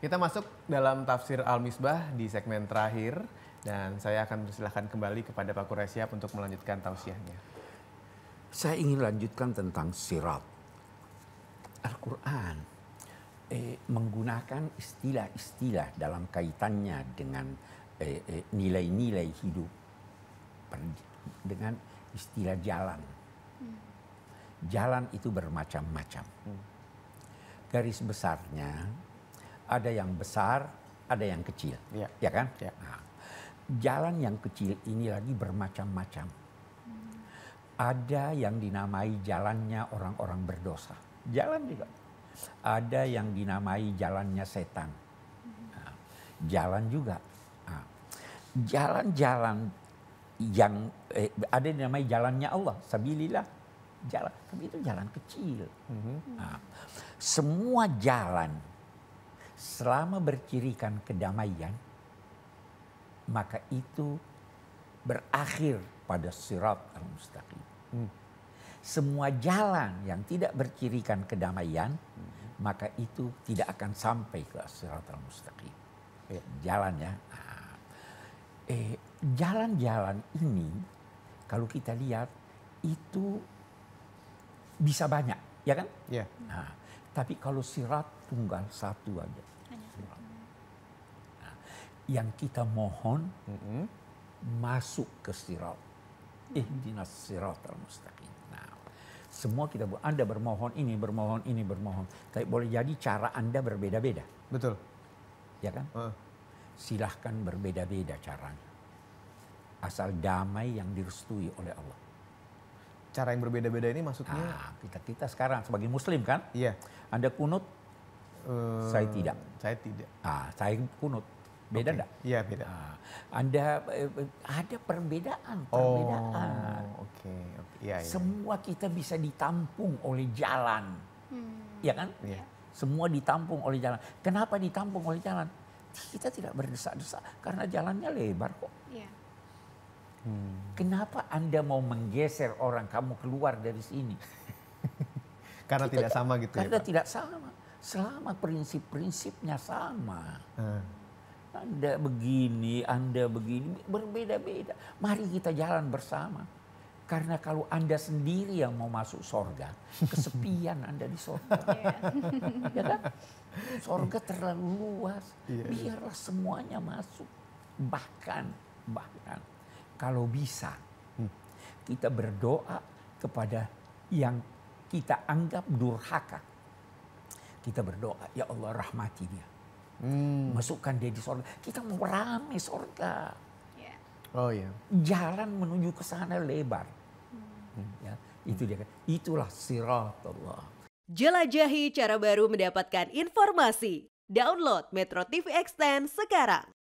Kita masuk dalam tafsir Al-Misbah di segmen terakhir dan saya akan bersilahkan kembali kepada Pak Kuresiap untuk melanjutkan tausiahnya. Saya ingin lanjutkan tentang sirat. Al-Quran eh, menggunakan istilah-istilah dalam kaitannya dengan eh, eh, nilai-nilai hidup dengan istilah jalan. Jalan itu bermacam-macam. Hmm. Garis besarnya ada yang besar, ada yang kecil, ya, ya kan? Ya. Nah, jalan yang kecil ini lagi bermacam-macam. Ada yang dinamai jalannya orang-orang berdosa, jalan juga. Ada yang dinamai jalannya setan, nah, jalan juga. Nah, jalan-jalan nah, yang eh, ada dinamai jalannya Allah, sabilillah jalan, tapi itu jalan kecil. Mhm. nah, semua jalan selama bercirikan kedamaian, maka itu berakhir pada sirat al-mustaqim. Hmm. Semua jalan yang tidak bercirikan kedamaian, hmm. maka itu tidak akan sampai ke sirat al-mustaqim. Ya. Jalan ya. Ah. Eh, jalan-jalan ini kalau kita lihat itu bisa banyak, ya kan? Ya. Nah, tapi kalau sirat tunggal satu aja. Nah, yang kita mohon mm -hmm. masuk ke sirat. Eh dinas sirat al-mustaqim. Nah, semua kita buat. Anda bermohon ini, bermohon ini, bermohon. Tapi boleh jadi cara Anda berbeda-beda. Betul. Ya kan? Uh. Silahkan berbeda-beda caranya. Asal damai yang direstui oleh Allah cara yang berbeda-beda ini maksudnya? Nah, kita sekarang sebagai Muslim kan? Iya. Anda kunut? Uh, saya tidak. Saya tidak. Ah, saya kunut. Beda enggak? Okay. Iya beda. Nah, anda eh, eh, ada perbedaan, oh, perbedaan. Oh, oke. Okay, Ya, ya. Semua kita bisa ditampung oleh jalan, hmm. ya kan? Iya. Semua ditampung oleh jalan. Kenapa ditampung oleh jalan? Kita tidak berdesak-desak karena jalannya lebar kok. Iya. Hmm. Kenapa Anda mau menggeser orang kamu keluar dari sini? karena Kita, tidak sama gitu karena ya. Karena tidak sama. Selama prinsip-prinsipnya sama. Hmm. Anda begini, Anda begini, berbeda-beda. Mari kita jalan bersama. Karena kalau Anda sendiri yang mau masuk sorga, kesepian Anda di sorga. ya kan? Sorga terlalu luas. Iya, iya. Biarlah semuanya masuk. Bahkan, bahkan kalau bisa hmm, kita berdoa kepada yang kita anggap durhaka. Kita berdoa, ya Allah rahmati dia. Hmm. Masukkan dia di sorga. Kita mau rame sorga. Yeah. Oh ya. Yeah. Jalan menuju ke sana lebar. Hmm. hmm ya, itu dia. Itulah sirat Allah. Jelajahi cara baru mendapatkan informasi. Download Metro TV Extend sekarang.